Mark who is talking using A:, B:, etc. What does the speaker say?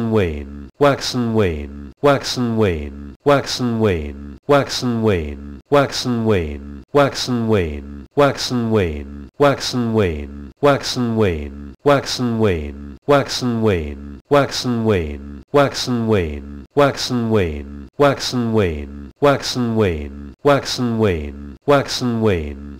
A: and wane, wax and wane, wax and wane, wax and wane, wax and wane, wax and wane, wax and wane, wax and wane, wax and wane, wax and wane, wax and wane, wax and wane, wax and wane, wax and wane, wax and wane, wax and wane, wax and wane, wax and wane, wax and wane,